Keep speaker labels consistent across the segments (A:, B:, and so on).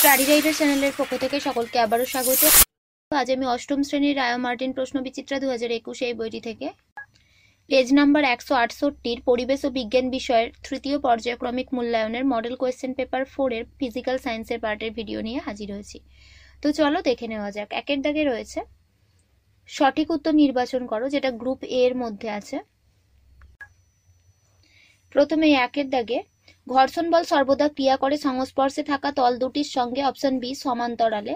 A: study চ্যানেলের পক্ষ থেকে সকলকে আবারও স্বাগত আজ আমি অষ্টম শ্রেণীর রায় মার্টিন প্রশ্ন বিচিত্রা দু হাজার একুশে এই বইটি থেকে পেজ নাম্বার একশো আটষট্টির পরিবেশ ও বিজ্ঞান বিষয়ের তৃতীয় পর্যায়ক্রমিক মূল্যায়নের মডেল কোয়েশ্চেন পেপার ফোরের ফিজিক্যাল সায়েন্সের পার্টের ভিডিও নিয়ে হাজির হয়েছি তো চলো দেখে নেওয়া যাক একের দাগে রয়েছে সঠিক উত্তর নির্বাচন করো যেটা গ্রুপ এ এর মধ্যে আছে প্রথমে একের দাগে ঘর্ষণ বল সর্বদা ক্রিয়া করে সংস্পর্শে থাকা তল দুটির সঙ্গে অপশন বি সমান্তরালে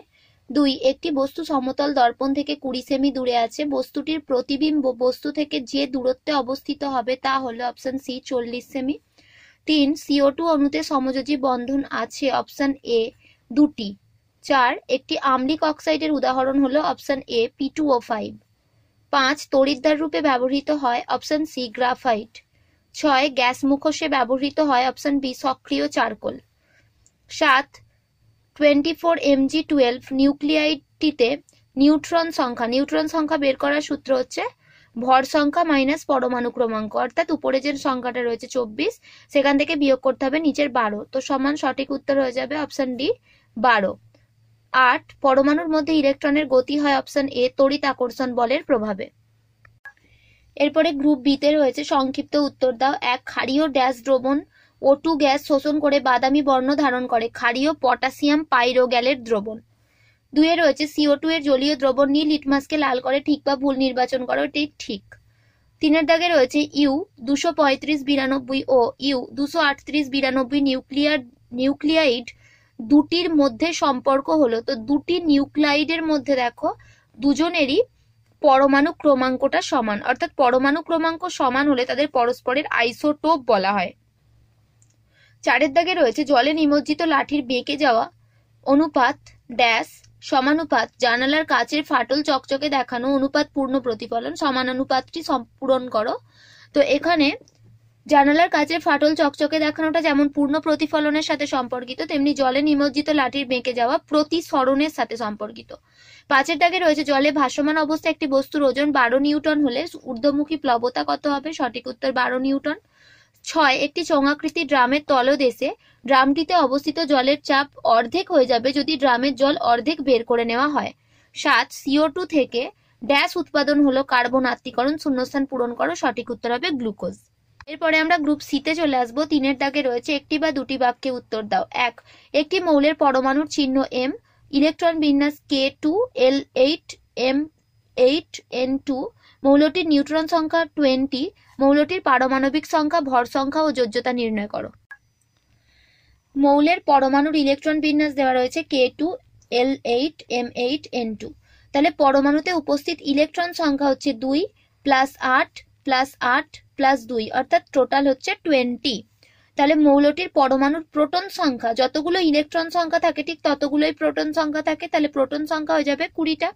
A: দুই একটি বস্তু সমতল দর্পণ থেকে কুড়ি সেমি দূরে আছে বস্তুটির প্রতিবিম্ব বস্তু থেকে যে দূরত্বে অবস্থিত হবে তা হল অপশন সি চল্লিশ সেমি তিন সিও টু অনুতে সমযোজী বন্ধন আছে অপশন এ দুটি চার একটি আম্লিক অক্সাইডের উদাহরণ হলো option A P two O five পাঁচ তড়িদ্দার রূপে ব্যবহৃত হয় অপশন সি গ্রাফাইট ছয় গ্যাস মুখোশে ব্যবহৃত হয় অপশন বি সক্রিয় চারকোল সাত টোয়েন্টি ফোর এমজি টুয়েলভ নিউক্লিয়াইটিতে নিউট্রন সংখ্যা নিউট্রন সংখ্যা বের করার সূত্র হচ্ছে ভর সংখ্যা মাইনাস পরমাণু ক্রমাঙ্ক অর্থাৎ উপরে যে সংখ্যাটা রয়েছে চব্বিশ সেখান থেকে বিয়োগ করতে হবে নিচের বারো তো সমান সঠিক উত্তর হয়ে যাবে অপশন ডি বারো আট পরমাণুর মধ্যে ইলেকট্রনের গতি হয় অপশন এ তড়িৎ আকর্ষণ বলের প্রভাবে এরপরে গ্রুপ বিতে রয়েছে সংক্ষিপ্ত উত্তর দাও এক ক্ষারীয় ড্যাশ দ্রবণ ও টু গ্যাস শোষণ করে বাদামি বর্ণ ধারণ করে ক্ষারীয় পটাশিয়াম পাইরোগ্যালের দ্রবণ দুয়ে রয়েছে সিও টু এর জলীয় দ্রবণ নীল লিটমাসকে লাল করে ঠিক বা ভুল নির্বাচন করো এটি ঠিক তিনের দাগে রয়েছে ইউ দুশো পঁয়ত্রিশ বিরানব্বই ও ইউ দুশো আটত্রিশ বিরানব্বই নিউক্লিয়ার নিউক্লিয়াইড দুটির মধ্যে সম্পর্ক হলো তো দুটি নিউক্লাইডের মধ্যে দেখো দুজনেরই পরমাণু ক্রমাঙ্কটা সমান অর্থাৎ পরমাণু ক্রমাঙ্ক সমান হলে তাদের পরস্পরের আইসোটোপ বলা হয় চারের দাগে রয়েছে জলে নিমজ্জিত লাঠির বেঁকে যাওয়া অনুপাত ড্যাশ সমানুপাত জানালার কাচের ফাটল চকচকে দেখানো অনুপাত পূর্ণ প্রতিফলন অনুপাতটি পূরণ করো তো এখানে জানালার কাছে ফাটল চকচকে দেখানোটা যেমন পূর্ণ প্রতিফলনের সাথে সম্পর্কিত তেমনি জলে নিমজ্জিত লাঠির বেঁকে যাওয়া প্রতিসরণের সাথে সম্পর্কিত পাঁচের দাগে রয়েছে জলে ভাসমান অবস্থায় একটি বস্তুর ওজন বারো নিউটন হলে ঊর্ধ্বমুখী প্লবতা কত হবে সঠিক উত্তর বারো নিউটন ছয় একটি চোঙাকৃতি ড্রামের তলদেশে ড্রামটিতে অবস্থিত জলের চাপ অর্ধেক হয়ে যাবে যদি ড্রামের জল অর্ধেক বের করে নেওয়া হয় সাত সিও টু থেকে ড্যাশ উৎপাদন হলো কার্বন আত্মীকরণ শূন্যস্থান পূরণ করো সঠিক উত্তর হবে গ্লুকোজ এরপরে আমরা গ্রুপ সিতে চলে আসব তিনের দাগে রয়েছে একটি বা দুটি বাক্যে উত্তর দাও এক একটি মৌলের পরমাণুর চিহ্ন এম ইলেকট্রন বিন্যাস K two L eight M eight N two মৌলটির নিউট্রন সংখ্যা টোয়েন্টি মৌলটির পারমাণবিক সংখ্যা ভর সংখ্যা ও যোজ্যতা নির্ণয় করো মৌলের পরমাণুর ইলেকট্রন বিন্যাস দেওয়া রয়েছে K two L eight M eight N two তাহলে পরমাণুতে উপস্থিত ইলেকট্রন সংখ্যা হচ্ছে দুই প্লাস আট প্লাস আট প্লাস দুই অর্থাৎ টোটাল হচ্ছে টোয়েন্টি তাহলে মৌলটির পরমাণুর প্রোটন সংখ্যা যতগুলো ইলেকট্রন সংখ্যা থাকে ঠিক ততগুলোই প্রোটন সংখ্যা থাকে তাহলে প্রোটন সংখ্যা হয়ে যাবে কুড়িটা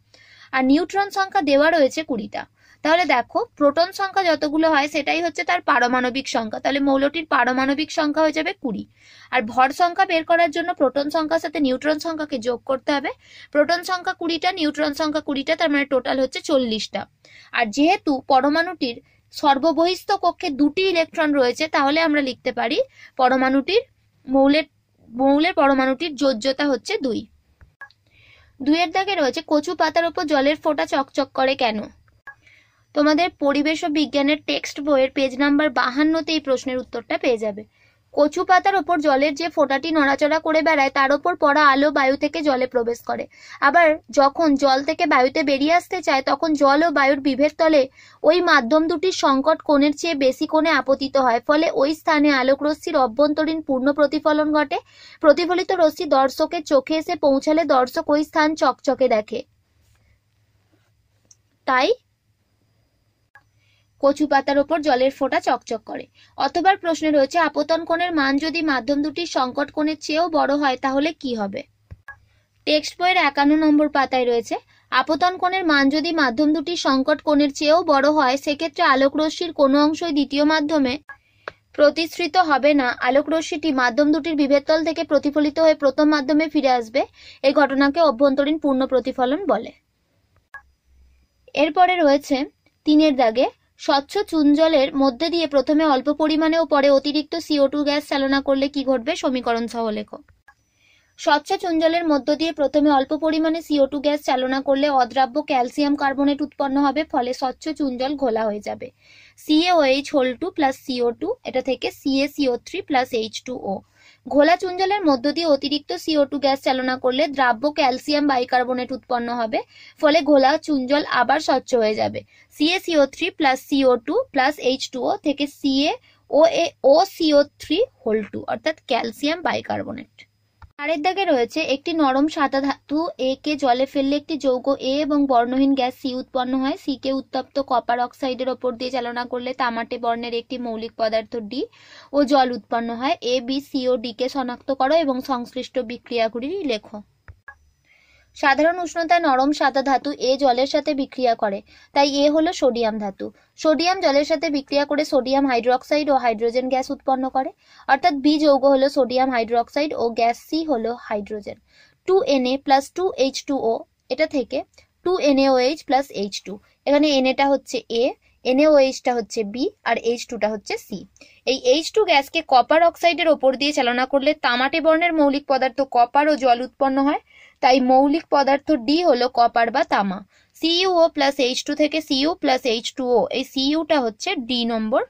A: আর নিউট্রন সংখ্যা দেওয়া রয়েছে কুড়িটা তাহলে দেখো প্রোটন সংখ্যা যতগুলো হয় সেটাই হচ্ছে তার পারমাণবিক সংখ্যা তাহলে মৌলটির পারমাণবিক সংখ্যা হয়ে যাবে কুড়ি আর ভর সংখ্যা বের করার জন্য প্রোটন সংখ্যার সাথে নিউট্রন সংখ্যাকে যোগ করতে হবে প্রোটন সংখ্যা কুড়িটা নিউট্রন সংখ্যা কুড়িটা তার মানে টোটাল হচ্ছে চল্লিশটা আর যেহেতু পরমাণুটির সর্ববহিস্থ কক্ষে দুটি ইলেকট্রন রয়েছে তাহলে আমরা লিখতে পারি পরমাণুটির মৌলের মৌলের পরমাণুটির যোজ্যতা হচ্ছে দুই দুইয়ের দাগে রয়েছে কচু পাতার ওপর জলের ফোঁটা চকচক করে কেন তোমাদের পরিবেশ ও বিজ্ঞানের টেক্সট বইয়ের পেজ নাম্বার বাহান্নতে এই প্রশ্নের উত্তরটা পেয়ে যাবে কচু পাতার ওপর জলের যে ফোঁটাটি নড়াচড়া করে বেড়ায় তার ওপর পড়া আলো বায়ু থেকে জলে প্রবেশ করে আবার যখন জল থেকে বায়ুতে বেরিয়ে আসতে চায় তখন জল ও বায়ুর বিভের তলে ওই মাধ্যম দুটির সংকট কোণের চেয়ে বেশি কোণে আপতিত হয় ফলে ওই স্থানে আলোক রশ্মির অভ্যন্তরীণ পূর্ণ প্রতিফলন ঘটে প্রতিফলিত রশ্মি দর্শকের চোখে এসে পৌঁছালে দর্শক ওই স্থান চকচকে দেখে তাই কচু পাতার ওপর জলের ফোঁটা চকচক করে অতবার প্রশ্ন রয়েছে আপতন কোণের মান যদি মাধ্যম দুটির সংকট কোণের চেয়েও বড় হয় তাহলে কি হবে টেক্সট বইয়ের একান্ন নম্বর পাতায় রয়েছে আপতন কোণের মান যদি মাধ্যম দুটি সংকট কোণের চেয়েও বড় হয় সেক্ষেত্রে আলোকরশ্মির কোনো অংশই দ্বিতীয় মাধ্যমে প্রতিশ্রিত হবে না আলোকরশ্মিটি মাধ্যম দুটির বিভেদতল থেকে প্রতিফলিত হয়ে প্রথম মাধ্যমে ফিরে আসবে এই ঘটনাকে অভ্যন্তরীণ পূর্ণ প্রতিফলন বলে এরপরে রয়েছে তিনের দাগে স্বচ্ছ চুন জলের মধ্যে দিয়ে প্রথমে অল্প পরিমাণে ও পরে অতিরিক্ত সিও টু গ্যাস চালনা করলে কি ঘটবে সমীকরণ সহ লেখো স্বচ্ছ চুনজলের মধ্য দিয়ে প্রথমে অল্প পরিমাণে সিও টু গ্যাস চালনা করলে অদ্রাব্য ক্যালসিয়াম কার্বনেট উৎপন্ন হবে ফলে স্বচ্ছ চুনজল ঘোলা হয়ে যাবে C A O H whole two plus C O two এটা থেকে C A C O three plus H two O ঘোলা চুঞ্জলের মধ্য দিয়ে অতিরিক্ত সিও টু গ্যাস চালনা করলে দ্রাব্য ক্যালসিয়াম বাইকার্বনেট উৎপন্ন হবে ফলে ঘোলা চুনজল আবার স্বচ্ছ হয়ে যাবে C A C O three plus C O two plus H two O থেকে C A O A O C O three whole two অর্থাৎ ক্যালসিয়াম বাইকার্বনেট চারের দাগে রয়েছে একটি নরম সাদা ধাতু এ কে জলে ফেললে একটি যৌগ এ এবং বর্ণহীন গ্যাস সি উৎপন্ন হয় সি কে উত্তপ্ত কপার অক্সাইডের ওপর দিয়ে চালনা করলে তামাটে বর্ণের একটি মৌলিক পদার্থ ডি ও জল উৎপন্ন হয় এ বি সি ও ডি কে শনাক্ত করো এবং সংশ্লিষ্ট বিক্রিয়াগুলি লেখো সাধারণ উষ্ণতায় নরম সাদা ধাতু এ জলের সাথে বিক্রিয়া করে তাই এ হলো সোডিয়াম ধাতু সোডিয়াম জলের সাথে বিক্রিয়া করে সোডিয়াম হাইড্রোক্সাইড ও হাইড্রোজেন গ্যাস উৎপন্ন করে অর্থাৎ বি যৌগ হলো সোডিয়াম হাইড্রোক্সাইড ও গ্যাস সি হলো hydrogen two N A plus two H two O এটা থেকে two N H plus H two এখানে এন এটা হচ্ছে এ এনএওএইচটা হচ্ছে বি আর এইচ টুটা হচ্ছে সি এই এইচ টু গ্যাসকে কপার অক্সাইডের ওপর দিয়ে চালনা করলে তামাটে বর্ণের মৌলিক পদার্থ কপার ও জল উৎপন্ন হয় তাই মৌলিক পদার্থ ডি হলো কপার বা তামা সিইউও প্লাস এইচ টু থেকে C U plus H two O এই সিইউটা হচ্ছে ডি নম্বর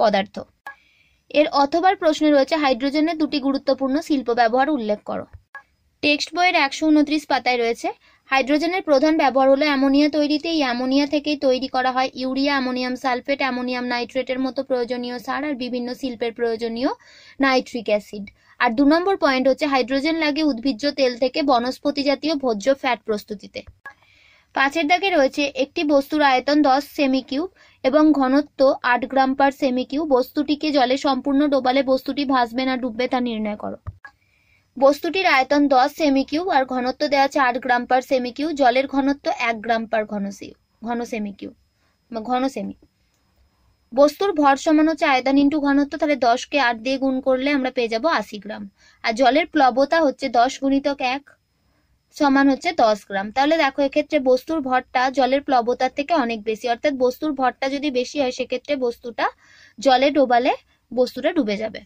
A: পদার্থ এর অথবার প্রশ্নে রয়েছে হাইড্রোজেনের দুটি গুরুত্বপূর্ণ শিল্প ব্যবহার উল্লেখ করো টেক্সট বইয়ের একশো উনত্রিশ পাতায় রয়েছে হাইড্রোজেনের প্রধান ব্যবহার হলো অ্যামোনিয়া তৈরিতে এই অ্যামোনিয়া থেকেই তৈরি করা হয় ইউরিয়া অ্যামোনিয়াম সালফেট অ্যামোনিয়াম নাইট্রেটের মতো প্রয়োজনীয় সার আর বিভিন্ন শিল্পের প্রয়োজনীয় নাইট্রিক অ্যাসিড আর দু নম্বর পয়েন্ট হচ্ছে হাইড্রোজেন লাগে উদ্ভিজ্জ তেল থেকে বনস্পতি জাতীয় ভোজ্য ফ্যাট প্রস্তুতিতে পাঁচের দাগে রয়েছে একটি বস্তুর আয়তন দশ সেমি কিউব এবং ঘনত্ব আট গ্রাম পার সেমি কিউব বস্তুটিকে জলে সম্পূর্ণ ডোবালে বস্তুটি ভাসবে না ডুববে তা নির্ণয় করো বস্তুটির আয়তন দশ সেমি কিউব আর ঘনত্ব দেওয়া আছে আট গ্রাম পার সেমি কিউব জলের ঘনত্ব এক গ্রাম পার ঘন ঘন সেমি কিউব ঘন সেমি বস্তুর ভর সমান হচ্ছে আয়দান ইন্টু ঘনত্ব তাহলে দশকে আট দিয়ে গুণ করলে আমরা পেয়ে যাব আশি গ্রাম আর জলের প্লবতা হচ্ছে দশ গুণিতক এক সমান হচ্ছে দশ গ্রাম তাহলে দেখো এক্ষেত্রে বস্তুর ভরটা জলের প্লবতার থেকে অনেক বেশি অর্থাৎ বস্তুর ভরটা যদি বেশি হয় সেক্ষেত্রে বস্তুটা জলে ডোবালে বস্তুটা ডুবে যাবে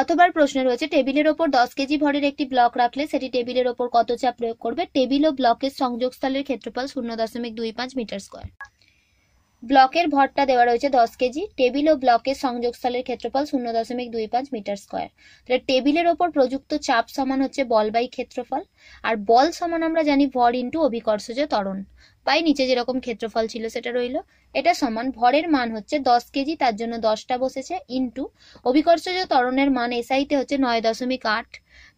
A: অথবা প্রশ্নে রয়েছে টেবিলের ওপর দশ কেজি ভরের একটি ব্লক রাখলে সেটি টেবিলের ওপর কত চাপ প্রয়োগ করবে টেবিল ও ব্লকের সংযোগস্থলের ক্ষেত্রফল শূন্য দশমিক দুই পাঁচ মিটার স্কোয়ার ব্লকের ভরটা দেওয়া রয়েছে দশ কেজি টেবিল ও ব্লকের সংযোগস্থলের ক্ষেত্রফল শূন্য দশমিক দুই পাঁচ মিটার স্কোয়ার তাহলে টেবিলের ওপর প্রযুক্ত চাপ সমান হচ্ছে বল বাই ক্ষেত্রফল আর বল সমান আমরা জানি ভর ইন্টু অভিকর্ষজ ত্বরণ বাই নিচে যেরকম ক্ষেত্রফল ছিল সেটা রইল এটা সমান ভরের মান হচ্ছে দশ কেজি তার জন্য দশটা বসেছে ইন্টু অভিকর্ষজ ত্বরণের মান এসআইতে হচ্ছে নয় দশমিক আট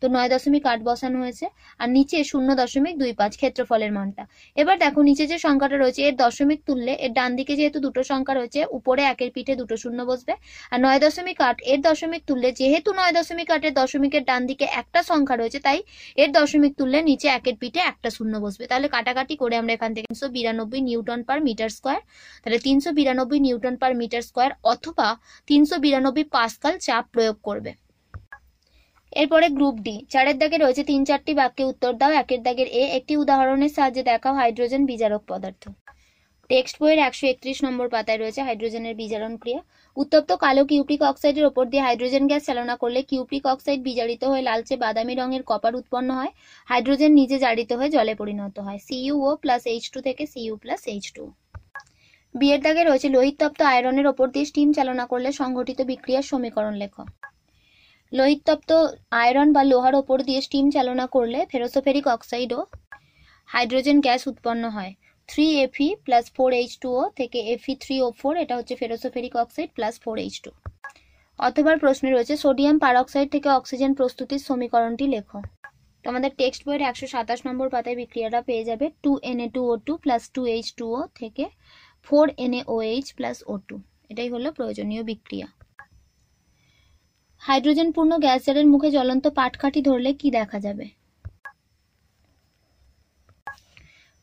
A: তো নয় দশমিক আট বসানো হয়েছে আর নিচে শূন্য দশমিক দুই পাঁচ ক্ষেত্রফলের মানটা এবার দেখো নিচে যে সংখ্যাটা রয়েছে এর দশমিক তুললে এর ডান দিকে যেহেতু দুটো সংখ্যা রয়েছে উপরে একের পিঠে দুটো শূন্য বসবে আর নয় দশমিক আট এর দশমিক তুললে যেহেতু নয় দশমিক আটের দশমিকের ডান দিকে একটা সংখ্যা রয়েছে তাই এর দশমিক তুললে নিচে একের পিঠে একটা শূন্য বসবে তাহলে কাটাকাটি করে আমরা এখান থেকে তিনশো বিরানব্বই নিউটন পার মিটার স্কোয়ার তাহলে তিনশো বিরানব্বই নিউটন পার মিটার স্কোয়ার অথবা তিনশো বিরানব্বই পাসকাল চাপ প্রয়োগ করবে এরপরে গ্রুপ ডি চারের দাগে রয়েছে তিন চারটি বাক্যে উত্তর দাও একের দাগের এ একটি উদাহরণের সাহায্যে দেখাও হাইড্রোজেন বিজারক পদার্থ টেক্সট বইয়ের একশো একত্রিশ নম্বর পাতায় রয়েছে হাইড্রোজেনের বিজারণ ক্রিয়া উত্তপ্ত কালো কিউপ্রিক অক্সাইডের ওপর দিয়ে হাইড্রোজেন গ্যাস চালনা করলে কিউপ্রিক অক্সাইড বিজারিত হয়ে লালচে বাদামি রঙের কপার উৎপন্ন হয় হাইড্রোজেন নিজে জারিত হয়ে জলে পরিণত হয় সিইউও প্লাস এইচ টু থেকে সিইউ প্লাস এইচ টু বিয়ের দাগে রয়েছে লোহিত তপ্ত আয়রনের ওপর দিয়ে স্টিম চালনা করলে সংঘটিত বিক্রিয়ার সমীকরণ লেখ লোহিতপ্ত আয়রন বা লোহার ওপর দিয়ে স্টিম চালনা করলে ফেরোসোফেরিক অক্সাইড ও হাইড্রোজেন গ্যাস উৎপন্ন হয় থ্রি এফি plus four H two O থেকে এফি থ্রি ও ফোর এটা হচ্ছে ferrosoferric oxide plus four H two অথবা প্রশ্নে রয়েছে সোডিয়াম পারঅক্সাইড থেকে অক্সিজেন প্রস্তুতির সমীকরণটি লেখো তোমাদের টেক্সট বইয়ের একশো সাতাশ নম্বর পাতায় বিক্রিয়াটা পেয়ে যাবে two N A two O two plus two H two O থেকে four N A O H plus O two এটাই হলো প্রয়োজনীয় বিক্রিয়া পূর্ণ গ্যাস জারের মুখে জ্বলন্ত পাটকাঠি ধরলে কি দেখা যাবে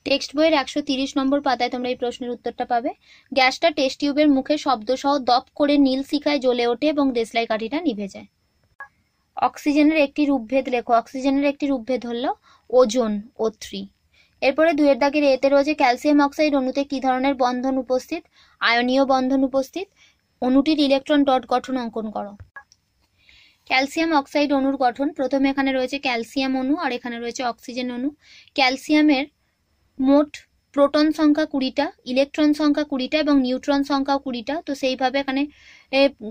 A: টেক্সট বইয়ের একশো তিরিশ নম্বর পাতায় তোমরা এই প্রশ্নের উত্তরটা পাবে গ্যাসটা টেস্ট টিউবের মুখে শব্দ সহ দপ করে নীল শিখায় জ্বলে ওঠে এবং দেশলাই কাঠিটা নিভে যায় অক্সিজেনের একটি রূপভেদ লেখো অক্সিজেনের একটি রূপভেদ হলো ওজন ও থ্রি এরপরে দুয়ের দাগের এতে রয়েছে ক্যালসিয়াম অক্সাইড অণুতে কি ধরনের বন্ধন উপস্থিত আয়নীয় বন্ধন উপস্থিত অণুটির ইলেকট্রন ডট গঠন অঙ্কন করো ক্যালসিয়াম অক্সাইড অণুর গঠন প্রথমে এখানে রয়েছে ক্যালসিয়াম অণু আর এখানে রয়েছে অক্সিজেন অণু ক্যালসিয়ামের মোট প্রোটন সংখ্যা কুড়িটা ইলেকট্রন সংখ্যা কুড়িটা এবং নিউট্রন সংখ্যাও কুড়িটা তো সেইভাবে এখানে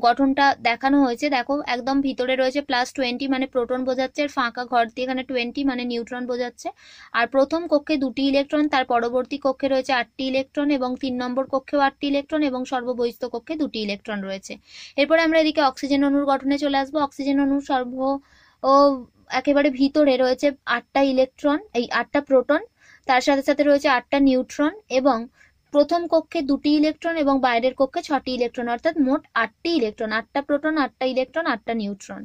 A: গঠনটা দেখানো হয়েছে দেখো একদম ভিতরে রয়েছে প্লাস টোয়েন্টি মানে প্রোটন বোঝাচ্ছে আর ফাঁকা ঘর দিয়ে এখানে টোয়েন্টি মানে নিউট্রন বোঝাচ্ছে আর প্রথম কক্ষে দুটি ইলেকট্রন তার পরবর্তী কক্ষে রয়েছে আটটি ইলেকট্রন এবং তিন নম্বর কক্ষেও আটটি ইলেকট্রন এবং সর্ববৈস্ত কক্ষে দুটি ইলেকট্রন রয়েছে এরপরে আমরা এদিকে অক্সিজেন অণুর গঠনে চলে আসবো অক্সিজেন অনুর সর্ব ও একেবারে ভিতরে রয়েছে আটটা ইলেকট্রন এই আটটা প্রোটন তার সাথে সাথে রয়েছে আটটা নিউট্রন এবং প্রথম কক্ষে দুটি ইলেকট্রন এবং বাইরের কক্ষে ছটি ইলেকট্রন অর্থাৎ মোট আটটি ইলেকট্রন আটটা প্রোটন আটটা ইলেকট্রন আটটা নিউট্রন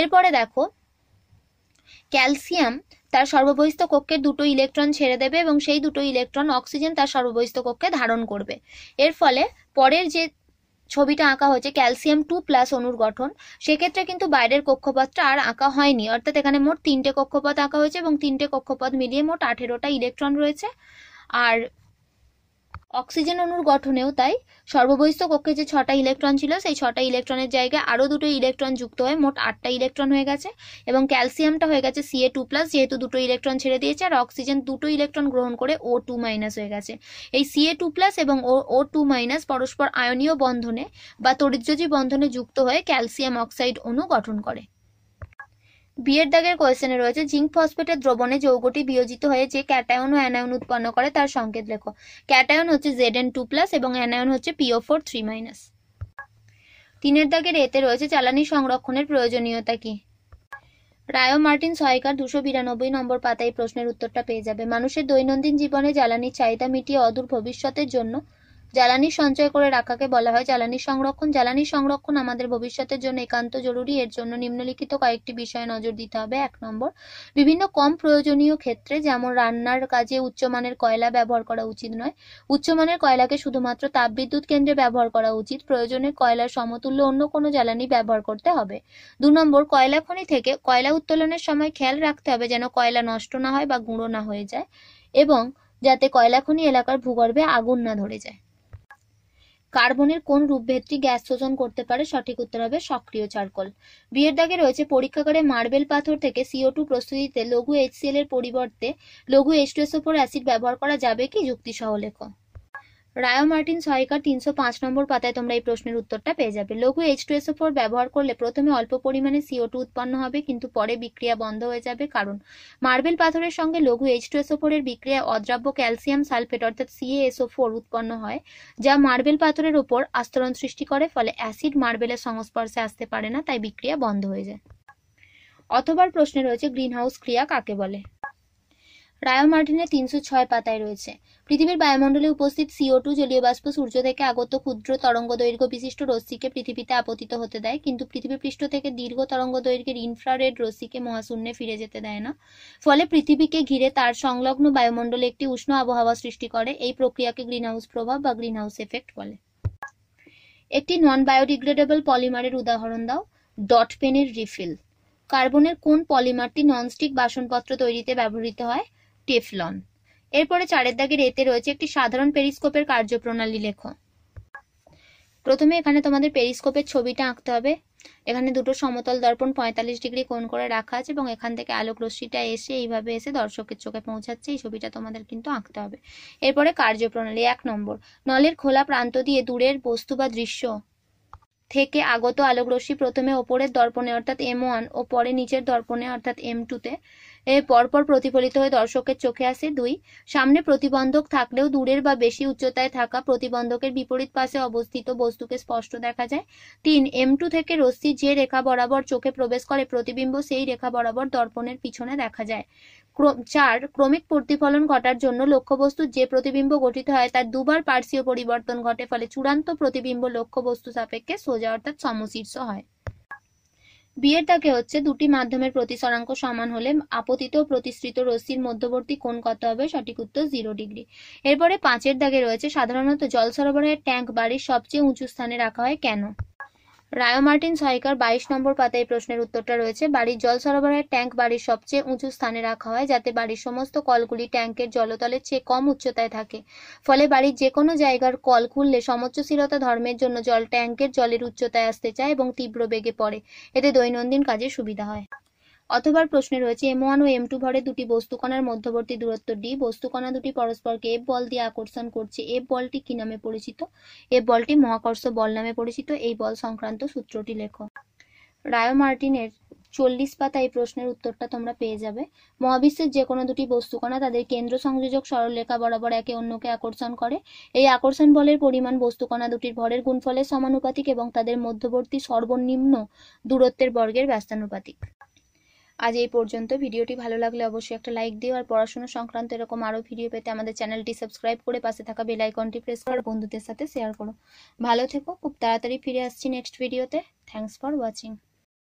A: এরপরে দেখো ক্যালসিয়াম তার সর্ববহিস্থ কক্ষে দুটো ইলেকট্রন ছেড়ে দেবে এবং সেই দুটো ইলেকট্রন অক্সিজেন তার সর্ববহিস্থ কক্ষে ধারণ করবে এর ফলে পরের যে ছবিটা আঁকা হয়েছে ক্যালসিয়াম টু প্লাস অনুর গঠন সেক্ষেত্রে কিন্তু বাইরের কক্ষপথটা আর আঁকা হয়নি অর্থাৎ এখানে মোট তিনটে কক্ষপথ আঁকা হয়েছে এবং তিনটে কক্ষপথ মিলিয়ে মোট আঠেরোটা ইলেকট্রন রয়েছে আর অক্সিজেন অণুর গঠনেও তাই সর্ববহিস্থ কক্ষে যে ছটা ইলেকট্রন ছিল সেই ছটা ইলেকট্রনের জায়গায় আরও দুটো ইলেকট্রন যুক্ত হয়ে মোট আটটা ইলেকট্রন হয়ে গেছে এবং ক্যালসিয়ামটা হয়ে গেছে সিএ টু প্লাস যেহেতু দুটো ইলেকট্রন ছেড়ে দিয়েছে আর অক্সিজেন দুটো ইলেকট্রন গ্রহণ করে ও টু মাইনাস হয়ে গেছে এই সিএ টু প্লাস এবং ও ও টু মাইনাস পরস্পর আয়নীয় বন্ধনে বা তরিদ্রজী বন্ধনে যুক্ত হয়ে ক্যালসিয়াম অক্সাইড অণু গঠন করে বিয়ের দাগের কোয়েশনে রয়েছে জিঙ্ক ফসফেটের দ্রবণে যৌগটি বিয়োজিত হয়ে যে ক্যাটায়ন ও অ্যানায়ন উৎপন্ন করে তার সংকেত লেখো ক্যাটায়ন হচ্ছে জেড এন টু প্লাস এবং অ্যানায়ন হচ্ছে পিও ফোর থ্রি মাইনাস তিনের দাগের এতে রয়েছে জ্বালানি সংরক্ষণের প্রয়োজনীয়তা কি রায় মার্টিন সহায়কার দুশো বিরানব্বই নম্বর পাতায় প্রশ্নের উত্তরটা পেয়ে যাবে মানুষের দৈনন্দিন জীবনে জ্বালানির চাহিদা মিটিয়ে অদূর ভবিষ্যতের জন্য জ্বালানি সঞ্চয় করে রাখাকে বলা হয় জ্বালানি সংরক্ষণ জ্বালানি সংরক্ষণ আমাদের ভবিষ্যতের জন্য একান্ত জরুরি এর জন্য নিম্নলিখিত কয়েকটি বিষয়ে নজর দিতে হবে এক নম্বর বিভিন্ন কম প্রয়োজনীয় ক্ষেত্রে যেমন রান্নার কাজে উচ্চমানের কয়লা ব্যবহার করা উচিত নয় উচ্চমানের কয়লাকে শুধুমাত্র তাপবিদ্যুৎ কেন্দ্রে ব্যবহার করা উচিত প্রয়োজনে কয়লার সমতুল্য অন্য কোনো জ্বালানি ব্যবহার করতে হবে দু নম্বর কয়লা খনি থেকে কয়লা উত্তোলনের সময় খেয়াল রাখতে হবে যেন কয়লা নষ্ট না হয় বা গুঁড়ো না হয়ে যায় এবং যাতে কয়লা খনি এলাকার ভূগর্ভে আগুন না ধরে যায় কার্বনের কোন রূপভেদটি গ্যাস শোষণ করতে পারে সঠিক উত্তর হবে সক্রিয় চারকোল বিয়ের দাগে রয়েছে পরীক্ষাগারে মার্বেল পাথর থেকে সিও টু প্রস্তুতিতে লঘু এইচসিএল এর পরিবর্তে লঘু এইচ টু অ্যাসিড ব্যবহার করা যাবে কি যুক্তিসহ লেখো রায়ো মার্টিন সহায়িকার তিনশো পাঁচ নম্বর পাতায় তোমরা এই প্রশ্নের উত্তরটা পেয়ে যাবে লঘু এইচ টু এসও ফোর ব্যবহার করলে প্রথমে অল্প পরিমাণে সিও টু উৎপন্ন হবে কিন্তু পরে বিক্রিয়া বন্ধ হয়ে যাবে কারণ মার্বেল পাথরের সঙ্গে লঘু এইচ টু এসও এর বিক্রিয়ায় অদ্রাব্য ক্যালসিয়াম সালফেট অর্থাৎ সিএএসও ফোর উৎপন্ন হয় যা মার্বেল পাথরের ওপর আস্তরণ সৃষ্টি করে ফলে অ্যাসিড মার্বেলের সংস্পর্শে আসতে পারে না তাই বিক্রিয়া বন্ধ হয়ে যায় অথবার প্রশ্নে রয়েছে গ্রিন হাউস ক্রিয়া কাকে বলে রায়ো মার্টিনে তিনশো ছয় পাতায় রয়েছে পৃথিবীর বায়ুমণ্ডলে উপস্থিত সিও টু জলীয় বাষ্প সূর্য থেকে আগত ক্ষুদ্র তরঙ্গ দৈর্ঘ্য বিশিষ্ট রশ্মিকে পৃথিবীতে আপতিত হতে দেয় কিন্তু পৃথিবী পৃষ্ঠ থেকে দীর্ঘ তরঙ্গ দৈর্ঘ্যের ইনফ্রারেড রশ্মিকে মহাশূন্যে ফিরে যেতে দেয় না ফলে পৃথিবীকে ঘিরে তার সংলগ্ন বায়ুমণ্ডলে একটি উষ্ণ আবহাওয়া সৃষ্টি করে এই প্রক্রিয়াকে গ্রিনহাউস প্রভাব বা গ্রিনহাউস এফেক্ট বলে একটি নন বায়োডিগ্রেডেবল পলিমারের উদাহরণ দাও ডট পেনের রিফিল কার্বনের কোন পলিমারটি ননস্টিক বাসনপত্র তৈরিতে ব্যবহৃত হয় টেফলন এরপরে চারের দাগের এতে রয়েছে একটি সাধারণ পেরিস্কোপের কার্যপ্রণালী লেখ প্রথমে এখানে তোমাদের পেরিস্কোপের ছবিটা আঁকতে হবে এখানে দুটো সমতল দর্পণ পঁয়তাল্লিশ ডিগ্রি কোণ করে রাখা আছে এবং এখান থেকে আলোক রশ্মিটা এসে এইভাবে এসে দর্শকের চোখে পৌঁছাচ্ছে এই ছবিটা তোমাদের কিন্তু আঁকতে হবে এরপরে কার্যপ্রণালী এক নম্বর নলের খোলা প্রান্ত দিয়ে দূরের বস্তু বা দৃশ্য থেকে আগত আলোকরশ্মি প্রথমে ওপরের দর্পণে অর্থাৎ এম ওয়ান ও পরে নিচের দর্পণে অর্থাৎ এম টুতে তে পরপর প্রতিফলিত হয়ে দর্শকের চোখে আসে দুই সামনে প্রতিবন্ধক থাকলেও দূরের বা বেশি উচ্চতায় থাকা প্রতিবন্ধকের বিপরীত পাশে অবস্থিত বস্তুকে স্পষ্ট দেখা যায় তিন এম টু থেকে রশ্মি যে রেখা বরাবর চোখে প্রবেশ করে প্রতিবিম্ব সেই রেখা বরাবর দর্পণের পিছনে দেখা যায় চার ক্রমিক প্রতিফলন ঘটার জন্য লক্ষ্যবস্তুর যে প্রতিবিম্ব গঠিত হয় তার দুবার পার্শ্বীয় পরিবর্তন ঘটে ফলে চূড়ান্ত প্রতিবিম্ব লক্ষ্যবস্তু সাপেক্ষে সোজা অর্থাৎ সমশীর্ষ হয় বিয়ের দাগে হচ্ছে দুটি মাধ্যমের প্রতিসরাঙ্ক সমান হলে আপতিত প্রতিশ্রিত রশ্মির মধ্যবর্তী কোণ কত হবে সঠিক উত্তর জিরো ডিগ্রি এরপরে পাঁচের দাগে রয়েছে সাধারণত জল সরবরাহের ট্যাঙ্ক বাড়ির সবচেয়ে উঁচু স্থানে রাখা হয় কেন রায়ো মার্টিন সহাইকার বাইশ নম্বর পাতায় প্রশ্নের উত্তরটা রয়েছে বাড়ির জল সরবরাহের ট্যাঙ্ক বাড়ির সবচেয়ে উঁচু স্থানে রাখা হয় যাতে বাড়ির সমস্ত কলগুলি ট্যাঙ্কের জলতলের চেয়ে কম উচ্চতায় থাকে ফলে বাড়ির যে কোনো জায়গার কল খুললে সমচ্ছশীলতা ধর্মের জন্য জল ট্যাঙ্কের জলের উচ্চতায় আসতে চায় এবং তীব্র বেগে পড়ে এতে দৈনন্দিন কাজে সুবিধা হয় অথবা প্রশ্নে রয়েছে এম ওয়ান ও এম টু ভরে দুটি বস্তুকণার মধ্যবর্তী দূরত্ব ডি বস্তুকণা দুটি পরস্পরকে এফ বল দিয়ে আকর্ষণ করছে এফ বলটি কি নামে পরিচিত এফ বলটি মহাকর্ষ বল নামে পরিচিত এই বল সংক্রান্ত সূত্রটি লেখো রায় মার্টিনের চল্লিশ পাতা এই প্রশ্নের উত্তরটা তোমরা পেয়ে যাবে মহাবিশ্বের যে কোনো দুটি বস্তুকণা তাদের কেন্দ্র সংযোজক সরলরেখা বরাবর একে অন্যকে আকর্ষণ করে এই আকর্ষণ বলের পরিমাণ বস্তুকণা দুটির ভরের গুণফলের সমানুপাতিক এবং তাদের মধ্যবর্তী সর্বনিম্ন দূরত্বের বর্গের ব্যস্তানুপাতিক আজ এই পর্যন্ত ভিডিওটি ভালো লাগলে অবশ্যই একটা লাইক দিও আর পড়াশোনা সংক্রান্ত এরকম আরও ভিডিও পেতে আমাদের চ্যানেলটি সাবস্ক্রাইব করে পাশে থাকা বেলাইকনটি প্রেস করো বন্ধুদের সাথে শেয়ার করো ভালো থেকো খুব তাড়াতাড়ি ফিরে আসছি নেক্সট ভিডিওতে থ্যাংকস ফর ওয়াচিং